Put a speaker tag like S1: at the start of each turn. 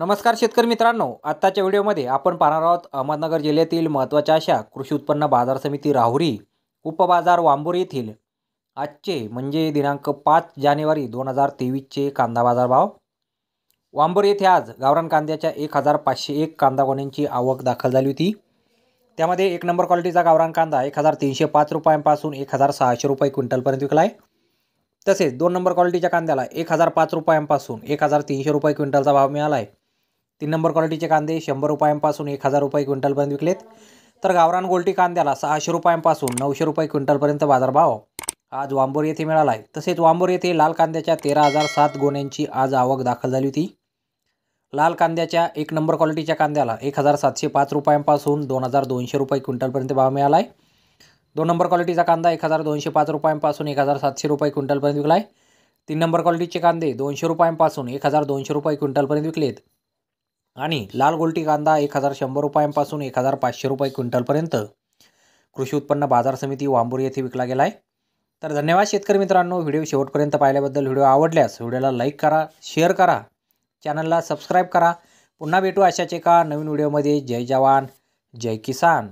S1: नमस्कार शेतकरी मित्रांनो आत्ताच्या व्हिडिओमध्ये आपण पाहणार आहोत अहमदनगर जिल्ह्यातील महत्त्वाच्या अशा कृषी उत्पन्न बाजार समिती राहुरी उपबाजार वांबूर येथील आजचे म्हणजे दिनांक पाच जानेवारी दोन हजार तेवीसचे कांदा बाजार भाव वांबूर येथे आज गावरान कांद्याच्या एक हजार पाचशे एक कांदा गोण्यांची आवक दाखल झाली होती त्यामध्ये एक नंबर क्वालिटीचा गावरान कांदा एक हजार तीनशे पाच रुपयांपासून एक हजार सहाशे रुपये क्विंटलपर्यंत विकला आहे तसेच दोन नंबर क्वालिटीच्या कांद्याला एक हजार पाच रुपयांपासून एक हजार तीनशे रुपये क्विंटलचा भाव मिळाला आहे तीन नंबर क्वालिटीचे कांदे शंभर रुपयांपासून एक हजार रुपये क्विंटलपर्यंत विकलेत तर गावरान गोलटी कांद्याला सहाशे रुपयांपासून नऊशे रुपये क्विंटलपर्यंत बाजारभाव आज वांबोर येथे मिळाला आहे तसेच वांबोर येथे लाल कांद्याच्या तेरा हजार सात गोण्यांची आज आवक दाखल झाली होती लाल कांद्याच्या एक नंबर क्वालिटीच्या कांद्याला एक हजार सातशे पाच रुपयांपासून दोन हजार दोनशे रुपये क्विंटलपर्यंत भाव मिळाला आहे दोन नंबर क्वालिटीचा कांदा एक हजार दोनशे पाच रुपयांपासून एक हजार सातशे रुपये क्विंटलपर्यंत विकला आहे तीन नंबर क्वालिटीचे कांदे दोनशे रुपयांपासून एक हजार दोनशे रुपये क्विंटलपर्यंत विकलेत आणि लाल गोल्टी कांदा एक हजार शंभर रुपयांपासून एक हजार पाचशे रुपये क्विंटलपर्यंत कृषी उत्पन्न बाजार समिती वांबूर येथे विकला गेला आहे तर धन्यवाद शेतकरी मित्रांनो व्हिडिओ शेवटपर्यंत पाहिल्याबद्दल व्हिडिओ आवडल्यास व्हिडिओला लाईक करा शेअर करा चॅनलला सबस्क्राईब करा पुन्हा भेटू अशाच एका नवीन व्हिडिओमध्ये जय जवान जय किसान